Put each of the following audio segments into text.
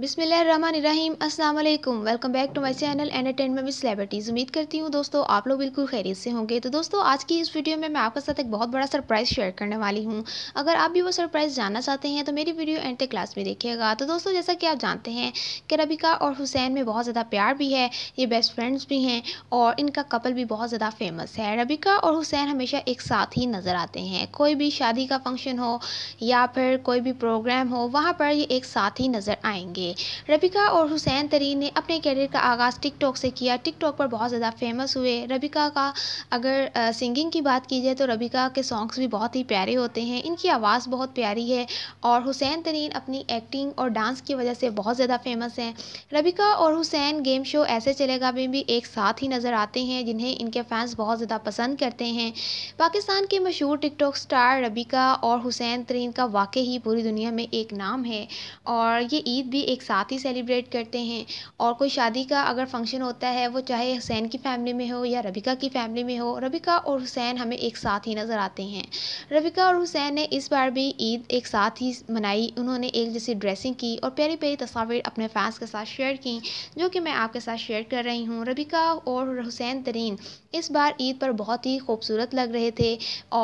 बिसमीम अल्लाम welcome back to my channel entertainment with celebrities उम्मीद करती हूँ दोस्तों आप लोग बिल्कुल खैरियत से होंगे तो दोस्तों आज की इस वीडियो में मैं आपके साथ एक बहुत बड़ा सरप्राइज़ शेयर करने वाली हूँ अगर आप भी वो सरप्राइज़ जानना चाहते हैं तो मेरी वीडियो एंड तक क्लास में देखिएगा तो दोस्तों जैसा कि आप जानते हैं कि रबिका और हुसैन में बहुत ज़्यादा प्यार भी है ये बेस्ट फ्रेंड्स भी हैं और इनका कपल भी बहुत ज़्यादा फेमस है रबिका और हुसैन हमेशा एक साथ ही नज़र आते हैं कोई भी शादी का फंक्शन हो या फिर कोई भी प्रोग्राम हो वहाँ पर ये एक साथ ही नज़र आएंगे लिए रबिका और हुसैन तरीन ने अपने करियर का आगाज़ टिकटॉक से किया टिकटॉक पर बहुत ज़्यादा फेमस हुए रबिका का अगर सिंगिंग की बात की जाए तो रबिका के सॉन्ग्स भी बहुत ही प्यारे होते हैं इनकी आवाज़ बहुत प्यारी है और हुसैन तरीन अपनी एक्टिंग और डांस की वजह से बहुत ज़्यादा फेमस हैं रबिका और हुसैन गेम शो ऐसे चलेगा में भी एक साथ ही नज़र आते हैं जिन्हें इनके फैंस बहुत ज़्यादा पसंद करते हैं पाकिस्तान के मशहूर टिकटॉक स्टार रबिका और हुसैन तरीन का वाकई ही पूरी दुनिया में एक नाम है और ये ईद भी एक एक साथ ही सेलिब्रेट करते हैं और कोई शादी का अगर फंक्शन होता है वो चाहे हुसैन की फैमिली में हो या रबिका की फैमिली में हो रबिका और हुसैन हमें एक साथ ही नज़र आते हैं रबिका और हुसैन ने इस बार भी ईद एक साथ ही मनाई उन्होंने एक जैसी ड्रेसिंग की और प्यारी प्यारी तस्वीर अपने फैंस के साथ शेयर की जो कि मैं आपके साथ शेयर कर रही हूँ रबिका और हुसैन तरीन इस बार ईद पर बहुत ही खूबसूरत लग रहे थे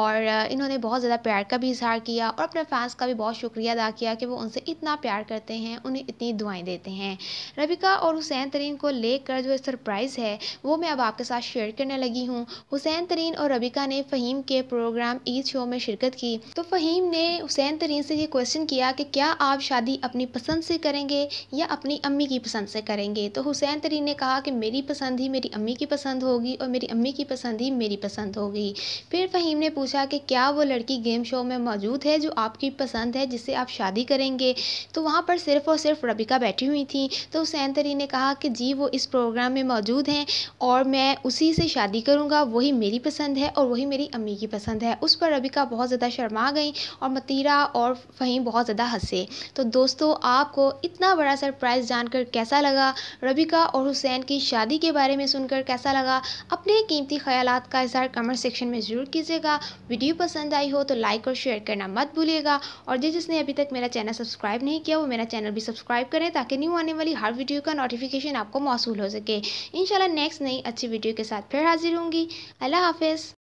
और इन्होंने बहुत ज़्यादा प्यार का भी इजहार किया और अपने फैंस का भी बहुत शुक्रिया अदा किया कि वो उनसे इतना प्यार करते हैं उन्हें इतनी अपनी दुआएं देते हैं रबिका और हुसैन तरीन को लेकर जो सरप्राइज़ है वो मैं अब आपके साथ शेयर करने लगी हूँ हुसैन तरीन और रबिका ने फ़हीम के प्रोग्राम ईद शो में शिरकत की तो फ़हीम ने हुसैन तरीन से ये क्वेश्चन किया कि क्या आप शादी अपनी पसंद से करेंगे या अपनी अम्मी की पसंद से करेंगे तो हुसैन तरीन ने कहा कि मेरी पसंद ही मेरी अम्मी की पसंद होगी और मेरी अम्मी की पसंद ही मेरी पसंद होगी फिर फ़हीम ने पूछा कि क्या वो लड़की गेम शो में मौजूद है जो आपकी पसंद है जिससे आप शादी करेंगे तो वहाँ पर सिर्फ और सिर्फ रबिका बैठी हुई थी तो हुसैन तरी ने कहा कि जी वो इस प्रोग्राम में मौजूद हैं और मैं उसी से शादी करूँगा वही मेरी पसंद है और वही मेरी अम्मी की पसंद है उस पर रबिका बहुत ज़्यादा शर्मा गई और मतीरा और फ़हीम बहुत ज़्यादा हंसे तो दोस्तों आपको इतना बड़ा सरप्राइज़ जानकर कैसा लगा रबिका और हुसैन की शादी के बारे में सुनकर कैसा लगा अपने कीमती ख्याल का इजहार कमेंट सेक्शन में ज़रूर कीजिएगा वीडियो पसंद आई हो तो लाइक और शेयर करना मत भूलिएगा और जिस जिसने अभी तक मेरा चैनल सब्सक्राइब नहीं किया वो मेरा चैनल भी सब्सक्राइब सब्सक्राइब करें ताकि न्यू आने वाली हर वीडियो का नोटिफिकेशन आपको मौसू हो सके इनशाला नेक्स्ट नई अच्छी वीडियो के साथ फिर हाजिर होंगी अल्लाह हाफिज़